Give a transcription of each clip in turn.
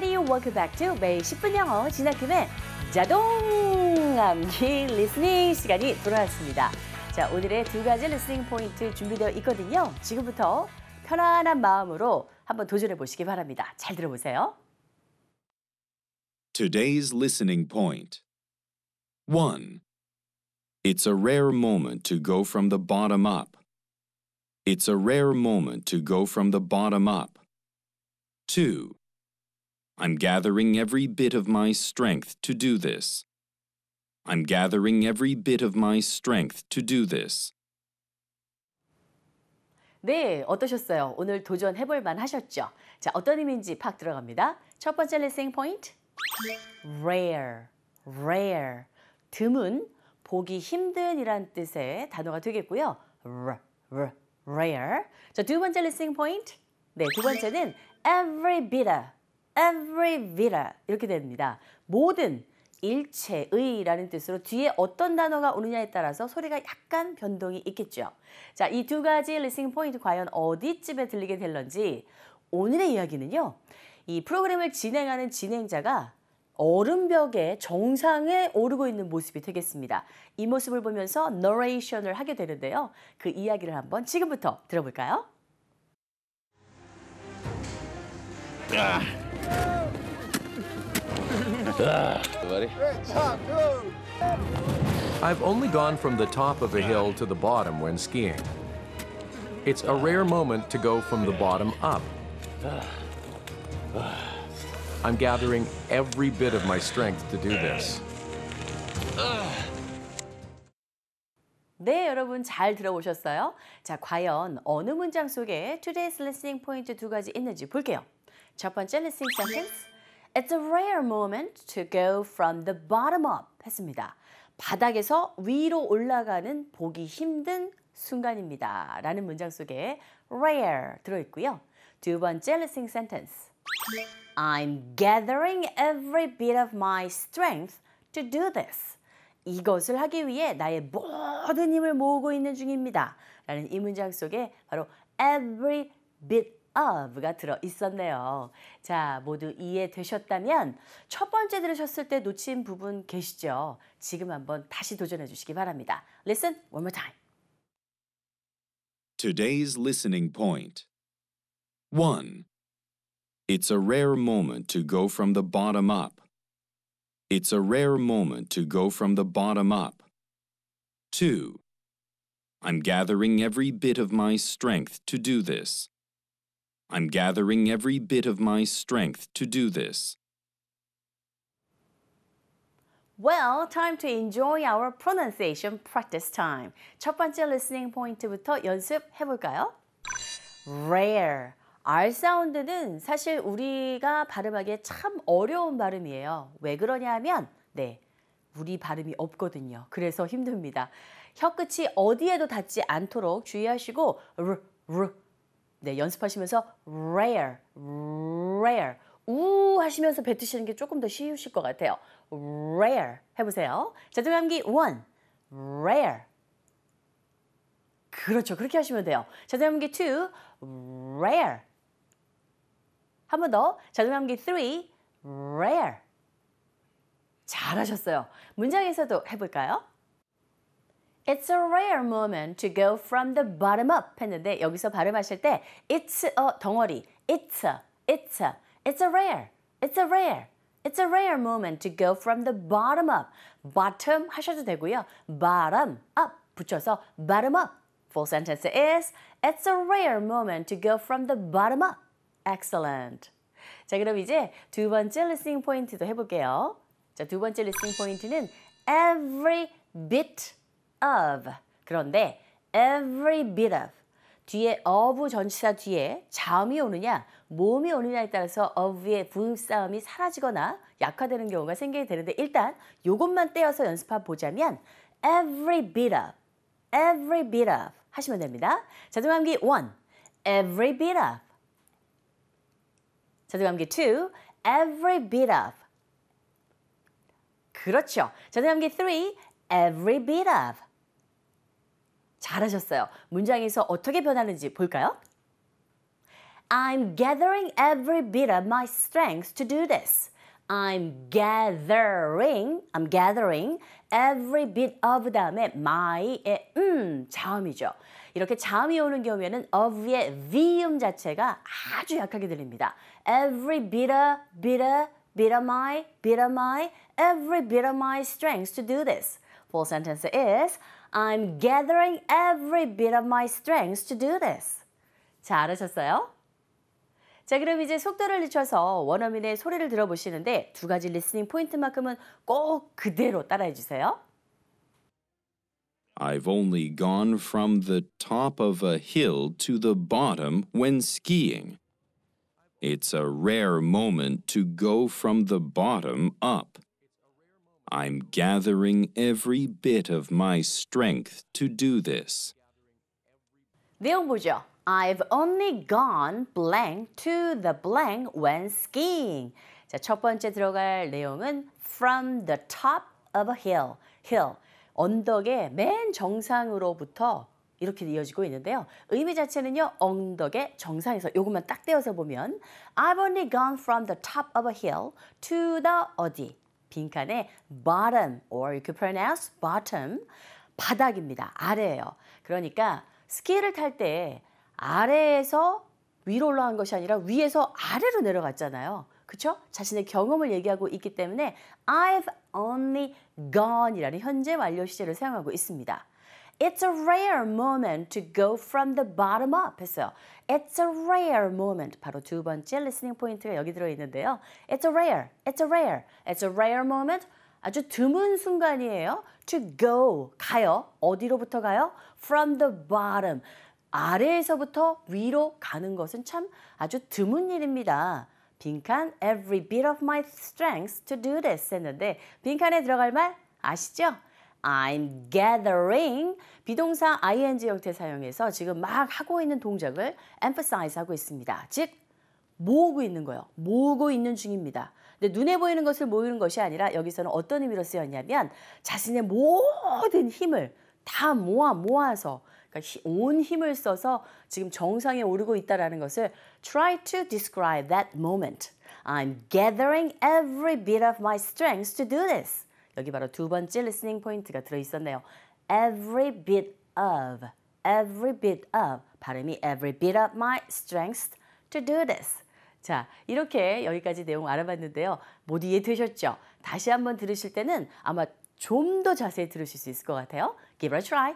everybody, welcome back to 매일 10분 영어 진학금의 자동 암기 리스닝 시간이 돌아왔습니다. 자, 오늘의 두 가지 리스닝 포인트 준비되어 있거든요. 지금부터 편안한 마음으로 한번 도전해 보시기 바랍니다. 잘 들어보세요. Today's listening point. 1. It's a rare moment to go from the bottom up. It's a rare moment to go from the bottom up. 2. I'm gathering every bit of my strength to do this. I'm gathering every bit of my strength to do this. 네, 어떠셨어요? 오늘 도전해볼 만 하셨죠? 자, 어떤 의미인지 팍 들어갑니다. 첫 번째 레슨 포인트. rare, rare. 드문, 보기 힘든이란 뜻의 단어가 되겠고요. rare. 자, 두 번째 레슨 포인트. 네, 두 번째는 every bit of. every vita 이렇게 됩니다. 모든 일체의라는 뜻으로 뒤에 어떤 단어가 오느냐에 따라서 소리가 약간 변동이 있겠죠. 자, 이 두 가지 리싱 포인트 과연 어디쯤에 들리게 될런지 오늘의 이야기는요. 이 프로그램을 진행하는 진행자가 얼음벽의 정상에 오르고 있는 모습이 되겠습니다. 이 모습을 보면서 너레이션을 하게 되는데요. 그 이야기를 한번 지금부터 들어볼까요? 야. I've only gone from the top of a hill to the bottom when skiing. It's a rare moment to go from the bottom up. I'm gathering every bit of my strength to do this. 네, 여러분 잘 들어보셨어요? 자, 과연 어느 문장 속에 today's listening point 두 가지 있는지 볼게요. 첫 번째 listening sentence. It's a rare moment to go from the bottom up 했습니다. 바닥에서 위로 올라가는 보기 힘든 순간입니다. 라는 문장 속에 rare 들어있고요. 두 번째 listening sentence. I'm gathering every bit of my strength to do this. 이것을 하기 위해 나의 모든 힘을 모으고 있는 중입니다. 라는 이 문장 속에 바로 every bit of가 들어 있었네요. 자, 모두 이해되셨다면 첫 번째 들으셨을 때 놓친 부분 계시죠? 지금 한번 다시 도전해 주시기 바랍니다. Listen one more time. Today's listening point. 1. It's a rare moment to go from the bottom up. It's a rare moment to go from the bottom up. 2. I'm gathering every bit of my strength to do this. I'm gathering every bit of my strength to do this. Well, time to enjoy our pronunciation practice time. 첫 번째 리스닝 포인트부터 연습해 볼까요? rare. R 사운드는 사실 우리가 발음하기에 참 어려운 발음이에요. 왜 그러냐면 네. 우리 발음이 없거든요. 그래서 힘듭니다. 혀끝이 어디에도 닿지 않도록 주의하시고 r r 네, 연습하시면서 rare, rare. 우 하시면서 뱉으시는 게 조금 더 쉬우실 것 같아요. rare 해보세요. 자동감기 o rare. 그렇죠. 그렇게 하시면 돼요. 자동감기 t rare. 한 번 더. 자동감기 3, rare. 잘하셨어요. 문장에서도 해볼까요? It's a rare moment to go from the bottom up 했는데 여기서 발음하실 때 it's a 덩어리 it's a it's a it's a rare it's a rare It's a rare moment to go from the bottom up. bottom 하셔도 되고요. bottom up 붙여서 bottom up. Full sentence is It's a rare moment to go from the bottom up. Excellent. 자, 그럼 이제 두 번째 리스닝 포인트도 해볼게요. 자, 두 번째 리스닝 포인트는 every bit of 그런데 every bit of 뒤에 of 전치사 뒤에 자음이 오느냐 몸이 오느냐에 따라서 of의 부음싸움이 사라지거나 약화되는 경우가 생기게 되는데 일단 요것만 떼어서 연습해 보자면 every bit of every bit of 하시면 됩니다. 자동감기 1 every bit of 자동감기 2 every bit of 그렇죠. 자동감기 3 every bit of 잘하셨어요. 문장에서 어떻게 변하는지 볼까요? I'm gathering every bit of my strength to do this. I'm gathering, I'm gathering every bit of 다음에 my의 음 자음이죠. 이렇게 자음이 오는 경우에는 of의 v음 자체가 아주 약하게 들립니다. Every bit of, bit of, bit of my, bit of my, every bit of my strength to do this. Full sentence is I'm gathering every bit of my strength to do this. 잘하셨어요? 자, 그럼 이제 속도를 늦춰서 원어민의 소리를 들어보시는데 두 가지 리스닝 포인트만큼은 꼭 그대로 따라해 주세요. I've only gone from the top of a hill to the bottom when skiing. It's a rare moment to go from the bottom up. I'm gathering every bit of my strength to do this. Diumbujo, I've only gone blank to the blank when skiing. 자, 첫 번째 들어갈 내용은 from the top of a hill. hill. 언덕의 맨 정상으로부터 이렇게 이어지고 있는데요. 의미 자체는요. 언덕의 정상에서 요것만 딱 떼어서 보면 I've only gone from the top of a hill to the 어디 빈칸에 bottom or you could pronounce bottom 바닥입니다. 아래예요. 그러니까 스키를 탈 때 아래에서 위로 올라간 것이 아니라 위에서 아래로 내려갔잖아요. 그렇죠? 자신의 경험을 얘기하고 있기 때문에 I've only gone 이라는 현재 완료 시제를 사용하고 있습니다. It's a rare moment to go from the bottom up 했어요. It's a rare moment. 바로 두 번째 리스닝 포인트가 여기 들어있는데요. It's a rare, it's a rare, it's a rare moment. 아주 드문 순간이에요. To go, 가요. 어디로부터 가요? From the bottom. 아래에서부터 위로 가는 것은 참 아주 드문 일입니다. 빈칸 every bit of my strength to do this 했는데 빈칸에 들어갈 말 아시죠? I'm gathering 비동사 ing 형태 사용해서 지금 막 하고 있는 동작을 emphasize 하고 있습니다. 즉 모으고 있는 거예요. 모으고 있는 중입니다. 근데 눈에 보이는 것을 모으는 것이 아니라 여기서는 어떤 의미로 쓰였냐면 자신의 모든 힘을 다 모아 모아서 그러니까 온 힘을 써서 지금 정상에 오르고 있다라는 것을 try to describe that moment. I'm gathering every bit of my strength to do this. 여기 바로 두 번째 리스닝 포인트가 들어있었네요. Every bit of, every bit of 발음이 every bit of my strength to do this. 자, 이렇게 여기까지 내용 알아봤는데요. 못 이해되셨죠? 다시 한번 들으실 때는 아마 좀 더 자세히 들으실 수 있을 것 같아요. Give it a try.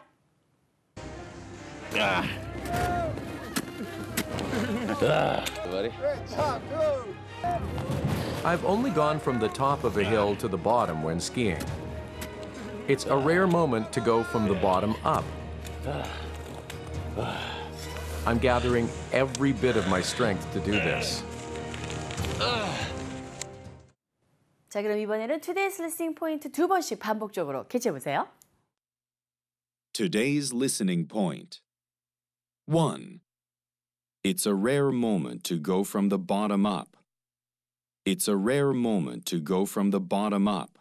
아. 아. I've only gone from the top of a hill to the bottom when skiing. It's a rare moment to go from the bottom up. I'm gathering every bit of my strength to do this. 자, 그럼 이번에는 Today's Listening Point 두 번씩 반복적으로 캐치해 보세요. Today's Listening Point 1. It's a rare moment to go from the bottom up. It's a rare moment to go from the bottom up.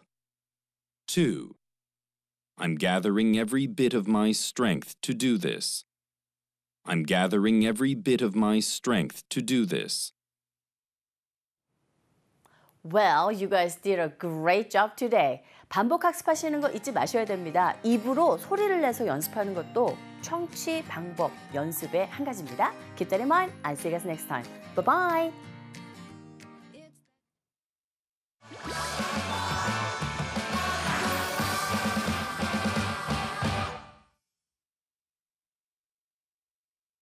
2. I'm gathering every bit of my strength to do this. I'm gathering every bit of my strength to do this. Well, you guys did a great job today. 반복 학습하시는 거 잊지 마셔야 됩니다. 입으로 소리를 내서 연습하는 것도 청취 방법 연습의 한 가지입니다. Keep that in mind. I'll see you guys next time. Bye bye.